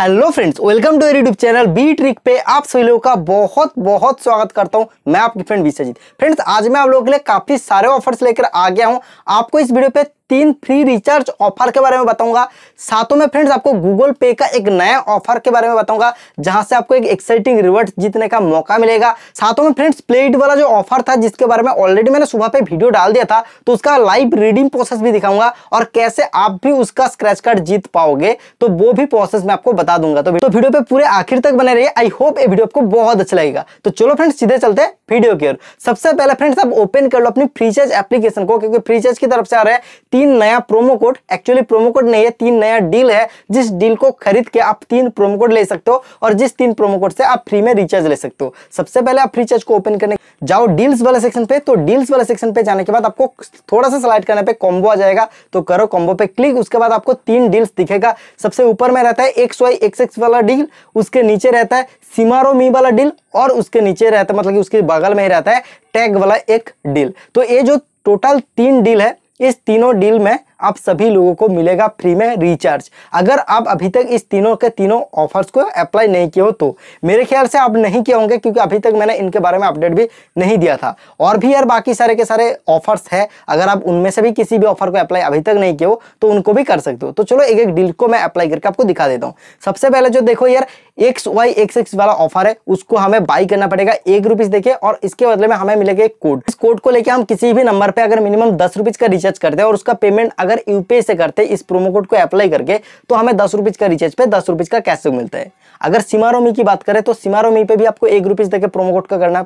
hello friends welcome to YouTube channel B trick पे आप सभी लोगों का बहुत बहुत स्वागत करता हूं मैं आपकी फ्रेंड विश्वजीत फ्रेंड्स आज मैं आप लोगों के लिए काफी सारे ऑफर्स लेकर आ गया हूं आपको इस वीडियो पे तीन फ्री रिचार्ज ऑफर के बारे में बताऊंगा सातों में फ्रेंड्स आपको गूगल पे का एक नया ऑफर के बारे में बताऊंगा जहां से आपको एक एक्साइटिंग रिवर्ट जीतने का मौका मिलेगा सातों में फ्रेंड्स प्लेट वाला जो ऑफर था जिसके बारे में ऑलरेडी मैंने सुबह पे वीडियो डाल दिया था तो उसका लाइव रीडिंग प्रोसेस भी दिखाऊंगा और कैसे आप भी उसका स्क्रेच कार्ड जीत पाओगे तो वो भी प्रोसेस मैं आपको बता दूंगा तो, तो वीडियो पे पूरे आखिर तक बने रही आई होप ये वीडियो आपको बहुत अच्छा लगेगा तो चलो फ्रेंड्स सीधे चलते वीडियो की ओर सबसे पहले फ्रेंड्स आप ओपन कर लो अपनी फ्रीचार्ज एप्लीकेशन को क्योंकि फ्रीचार्ज की तरफ से आ रहे हैं तीन नया promo code actually promo code नहीं है तीन नया डील है जिस डील को खरीद के आप तीन प्रोमो कोड ले सकते हो और जिस तीन प्रोमो कोड से आप फ्री में रिचार्ज ले सकते हो सबसे पहले आप रिचार्ज को ओपन करने जाओ डील्स वाले सेक्शन पे तो डील्स वाले सेक्शन पे जाने के बाद आपको थोड़ा सा स्लाइड करने पे कॉम्बो आ जाएगा तो करो कॉम्बो पे क्लिक उसके बाद आपको तीन डील्स दिखेगा सबसे ऊपर में रहता है एक्स वाई एक्स एक्स वाला डील उसके नीचे रहता है सिमारो मी वाला डील और उसके नीचे रहता है मतलब कि उसके बगल में ही रहता है टैग वाला एक डील तो ये जो टोटल तीन डील है इस तीनों डील में आप सभी लोगों को मिलेगा फ्री में रिचार्ज अगर आप अभी तक इस तीनों के तीनों ऑफर्स को अप्लाई नहीं किए हो तो मेरे ख्याल से आप नहीं किए होंगे क्योंकि अभी तक मैंने इनके बारे में अपडेट भी नहीं दिया था और भी यार बाकी सारे के सारे ऑफर्स है अगर आप उनमें से भी किसी भी ऑफर को अप्लाई अभी तक नहीं किए हो तो उनको भी कर सकते हो तो चलो एक एक डील को मैं अप्लाई करके आपको दिखा देता हूँ सबसे पहले जो देखो यार एक्स वाई एक्स एक्स वाला ऑफर है उसको हमें बाई करना पड़ेगा एक रुपीज देखिए और इसके बदले में हमें मिलेगा एक कोड इस कोड को लेकर हम किसी भी नंबर पर अगर मिनिमम दस रुपीज का रिचार्ज करते हैं और उसका पेमेंट अगर यूपीआई से करते इस प्रोमो कोड को अप्लाई करके तो हमें दस रुपीज़ का रिचार्ज पे दस रुपीज़ का कैशबैक मिलता है अगर सीमारोमी की बात करें तो सीमारोमी पे भी आपको एक रुपीज़ देकर प्रोमो कोड का करना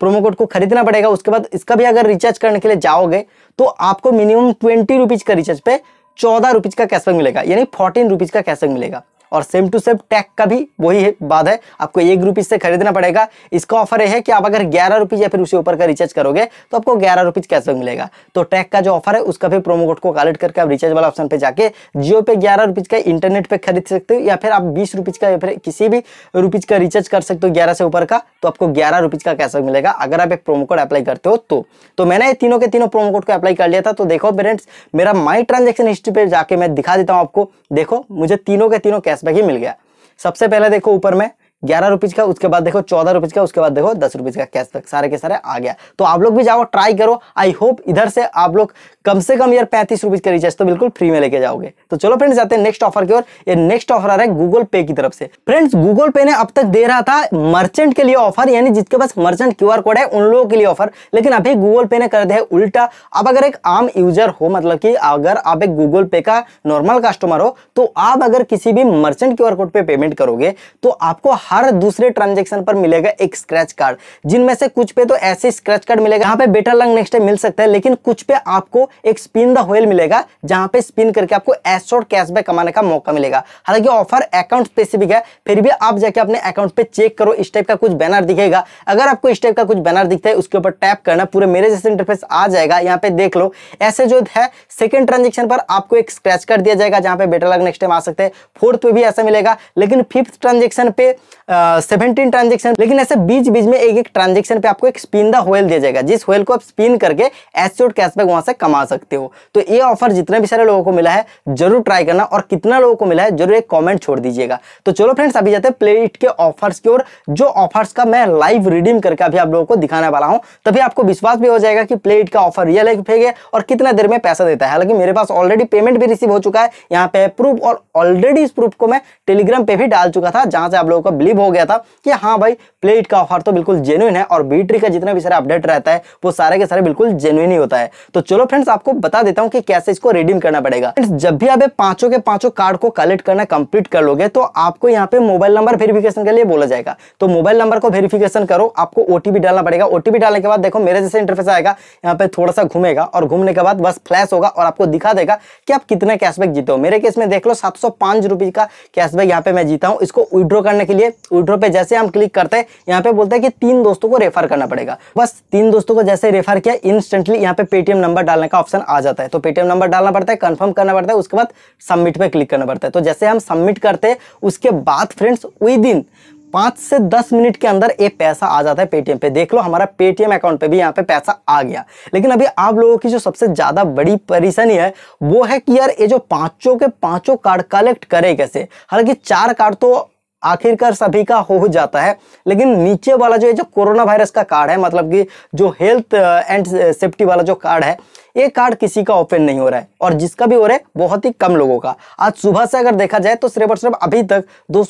प्रोमो कोड को खरीदना पड़ेगा उसके बाद इसका भी अगर रिचार्ज करने के लिए जाओगे तो आपको मिनिमम ट्वेंटी रुपीज़ का रिचार्ज पे चौदह रुपीज़ का कैशबैक मिलेगा यानी फोर्टीन रुपीज़ का कैशबैक मिलेगा और सेम टू सेम टैग का भी वही है बात है आपको एक रुपीज़ से खरीदना पड़ेगा इसका ऑफर है कि आप अगर ग्यारह रुपीज़ या फिर उसे ऊपर का रिचार्ज करोगे तो आपको ग्यारह रुपीज़ कैसे मिलेगा तो टैग का जो ऑफर है उसका भी प्रोमो कोड को कलेक्ट करके आप रिचार्ज वाला ऑप्शन पर जाके जियो पे ग्यारह रुपीज़ का इंटरनेट पर खरीद सकते हो या फिर आप बीस रुपीज़ का या फिर किसी भी रुपीज़ का रिचार्ज कर सकते हो ग्यारह से ऊपर का तो आपको ग्यारह रुपीज़ का कैशबैक मिलेगा अगर आप एक प्रोमो कोड अप्लाई करते हो तो, तो मैंने ये तीनों के तीनों प्रोमो कोड को अप्लाई कर लिया था तो देखो फ्रेंड्स मेरा माई ट्रांजेक्शन हिस्ट्री पर जाके मैं दिखा देता हूँ आपको देखो मुझे तीनों के तीनों कैश कैशबैक ही मिल गया सबसे पहले देखो ऊपर में ग्यारह रुपीज का उसके बाद देखो चौदह रुपीज का उसके बाद देखो दस रुपीज का कैशबैक सारे के सारे आ गया तो आप लोग भी जाओ ट्राई करो आई होप इधर से आप लोग कम से कम यार पैंतीस रुपीज का रिचार्ज तो बिल्कुल फ्री में लेके जाओगे तो चलो फ्रेंड्स जाते हैं नेक्स्ट ऑफर की ओर ये नेक्स्ट ऑफर आ रहा है गूगल पे की तरफ से फ्रेंड्स गूगल पे ने अब तक दे रहा था मर्चेंट के लिए ऑफर यानी जिसके पास मर्चेंट क्यू कोड है उन लोगों के लिए ऑफर लेकिन अभी गूगल पे ने कर दिया है उल्टा अब अगर एक आम यूजर हो मतलब की अगर आप एक गूगल पे का नॉर्मल कस्टमर हो तो आप अगर किसी भी मर्चेंट क्यू कोड पे पेमेंट करोगे तो आपको हर दूसरे ट्रांजेक्शन पर मिलेगा एक स्क्रैच कार्ड जिनमें से कुछ पे तो ऐसे स्क्रैच कार्ड मिलेगा यहाँ पे बेटर लंग नेक्स्ट मिल सकता है लेकिन कुछ पे आपको एक स्पिन द होल मिलेगा जहां पे स्पिन करके आपको एसोर कैशबैक कमाने का मौका मिलेगा हालांकि ऑफर अकाउंट स्पेसिफिक है फिर भी आप जाके अपने अकाउंट पे चेक करो इस टाइप का कुछ बैनर दिखेगा अगर आपको इस टाइप का कुछ बैनर दिखता है उसके ऊपर टैप करना पूरे मेरे जैसे इंटरफेस आ जाएगा यहाँ पे देख लो ऐसे जो है सेकेंड ट्रांजेक्शन पर आपको एक स्क्रैच कार्ड दिया जाएगा जहां पे बेटर लग नेक्स्ट टाइम आ सकते हैं फोर्थ पे भी ऐसा मिलेगा लेकिन फिफ्थ ट्रांजेक्शन पे सेवेंटीन ट्रांजेक्शन लेकिन ऐसे बीच बीच में एक एक ट्रांजेक्शन पे आपको एक स्पिन द होल दिया जाएगा जिस होल को आप स्पिन करके एसोड कैशबैक वहां से कमा सकते हो तो ये ऑफर जितने भी सारे लोगों को मिला है जरूर ट्राई करना और कितना लोगों को मिला है जरूर एक कॉमेंट छोड़ दीजिएगा तो चलो फ्रेंड्स अभी जाते हैं प्ले इट के ऑफर्स की ओर जो ऑफर्स का मैं लाइव रिडीम करके अभी आप लोगों को दिखाने वाला हूँ तभी आपको विश्वास भी हो जाएगा कि प्ले इट का ऑफर रियल है और कितना देर में पैसा देता है हालांकि मेरे पास ऑलरेडी पेमेंट भी रिसीव हो चुका है यहाँ पे प्रूफ और ऑलरेडी इस प्रूफ को मैं टेलीग्राम पे भी डाल चुका था जहां से आप लोगों को बिलीव हो गया था कि हाँ भाई प्लेट का ऑफर तो बिल्कुल जेनुइन है और बैटरी का जितना भी सारा अपडेट रहता है वो सारे के सारे बिल्कुल जेनुइन ही होता है तो चलो फ्रेंड्स आपको बता देता हूँ कि कैसे इसको रिडीम करना पड़ेगा जब भी आप पांचों के पांचों कार्ड को कलेक्ट करना कंप्लीट कर लोगे तो आपको यहाँ पे मोबाइल नंबर वेरिफिकेशन के लिए बोला जाएगा तो मोबाइल नंबर को वेरिफिकेशन करो आपको ओटीपी डालना पड़ेगा ओटीपी डालने के बाद देखो मेरे जैसे इंटरफेस आएगा यहाँ पे थोड़ा सा घूमेगा और घूमने के बाद बस फ्लैश होगा और आपको दिखा देगा कि आप कितना कैशबैक जीते हो मेरे केस में देख लो सात सौ का कैशबैक यहाँ पे मैं जीता हूँ इसको विड्रॉ करने के लिए विड्रो पे जैसे हम क्लिक करते हैं यहाँ पे बोलते हैं कि तीन दोस्तों को रेफर करना पड़ेगा बस तीन दोस्तों को जैसे रेफर किया इंस्टेंटली यहाँ पे पेटीएम नंबर डालने का ऑप्शन आ जाता है तो पेटीएम नंबर डालना पड़ता है कन्फर्म करना पड़ता है उसके बाद सबमिट पे क्लिक करना पड़ता है तो जैसे हम सबमिट करते हैं उसके बाद फ्रेंड्स विद इन पाँच से दस मिनट के अंदर ये पैसा आ जाता है पेटीएम पे देख लो हमारा पेटीएम अकाउंट पे भी यहाँ पे पैसा आ गया लेकिन अभी आप लोगों की जो सबसे ज़्यादा बड़ी परेशानी है वो है कि यार ये जो पांचों के पांचों कार्ड कलेक्ट करे कैसे हालांकि चार कार्ड तो आखिरकार सभी का हो जाता है लेकिन नीचे वाला जो है जो कोरोना वायरस का कार्ड है मतलब कि जो हेल्थ एंड सेफ्टी वाला जो कार्ड है ये कार्ड किसी का ओपन नहीं हो रहा है और जिसका भी हो रहा है बहुत ही कम लोगों का आज सुबह से अगर देखा जाए तो सिर्फ और सिर्फ अभी तक दो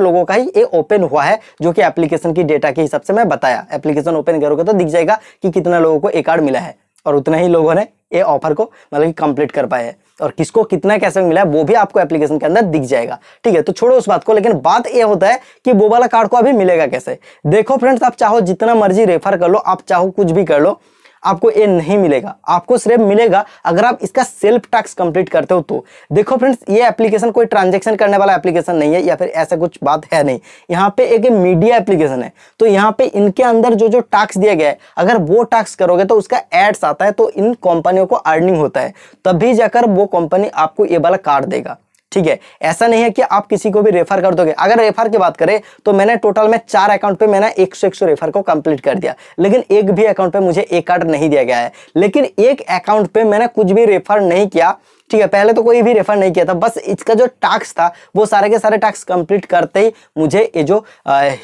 लोगों का ही ये ओपन हुआ है जो कि एप्लीकेशन की डेटा के हिसाब से मैं बताया एप्लीकेशन ओपन करोगे तो दिख जाएगा कि कितना लोगों को ये कार्ड मिला है और उतना ही लोगों ने ये ऑफर को मतलब कि कंप्लीट कर पाए और किसको कितना कैसे मिला है वो भी आपको एप्लीकेशन के अंदर दिख जाएगा ठीक है तो छोड़ो उस बात को लेकिन बात ये होता है कि वो वाला कार्ड को अभी मिलेगा कैसे देखो फ्रेंड्स आप चाहो जितना मर्जी रेफर कर लो आप चाहो कुछ भी कर लो आपको ये नहीं मिलेगा आपको सिर्फ मिलेगा अगर आप इसका सेल्फ टैक्स कंप्लीट करते हो तो देखो फ्रेंड्स ये एप्लीकेशन कोई ट्रांजेक्शन करने वाला एप्लीकेशन नहीं है या फिर ऐसा कुछ बात है नहीं यहाँ पे एक मीडिया एप्लीकेशन है तो यहाँ पे इनके अंदर जो जो टैक्स दिया गया है अगर वो टैक्स करोगे तो उसका एड्स आता है तो इन कंपनियों को अर्निंग होता है तभी जाकर वो कंपनी आपको ये वाला कार्ड देगा ठीक है ऐसा नहीं है कि आप किसी को भी रेफर कर दोगे अगर रेफर की बात करें तो मैंने टोटल में चार अकाउंट पे मैंने एक सौ एक सौ रेफर को कंप्लीट कर दिया लेकिन एक भी अकाउंट पे मुझे एक कार्ड नहीं दिया गया है लेकिन एक अकाउंट पे मैंने कुछ भी रेफर नहीं किया ठीक है पहले तो कोई भी रेफर नहीं किया था बस इसका जो टास्क था वो सारे के सारे टास्क कंप्लीट करते ही मुझे ये जो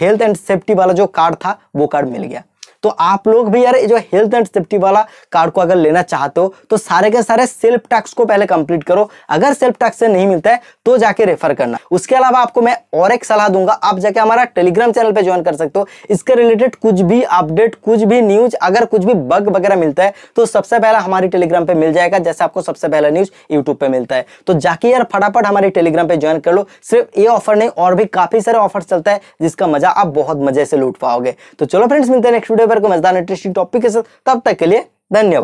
हेल्थ एंड सेफ्टी वाला जो कार्ड था वो कार्ड मिल गया तो आप लोग भी यार जो हेल्थ एंड सेफ्टी वाला कार्ड को अगर लेना चाहते हो तो सारे के सारे सेल्फ टैक्स को पहले कंप्लीट करो अगर सेल्फ टैक्स से नहीं मिलता है तो जाके रेफर करना उसके अलावा आपको मैं और एक सलाह दूंगा आप जाके हमारा टेलीग्राम चैनल पर ज्वाइन कर सकते हो इसके रिलेटेड कुछ भी अपडेट कुछ भी न्यूज अगर कुछ भी बग वगैरह मिलता है तो सबसे पहले हमारे टेलीग्राम पर मिल जाएगा जैसे आपको सबसे पहले न्यूज यूट्यूब पर मिलता है तो जाके यार फटाफट हमारे टेलीग्राम पर ज्वाइन कर लो सिर्फ ये ऑफर नहीं और भी काफी सारे ऑफर चलता है जिसका मजा आप बहुत मजे से लूट पाओगे तो चलो फ्रेंड्स मिलते हैं नेक्स्ट वीडियो बार को मजेदार इंटरेस्टिंग टॉपिक के साथ तब तक के लिए धन्यवाद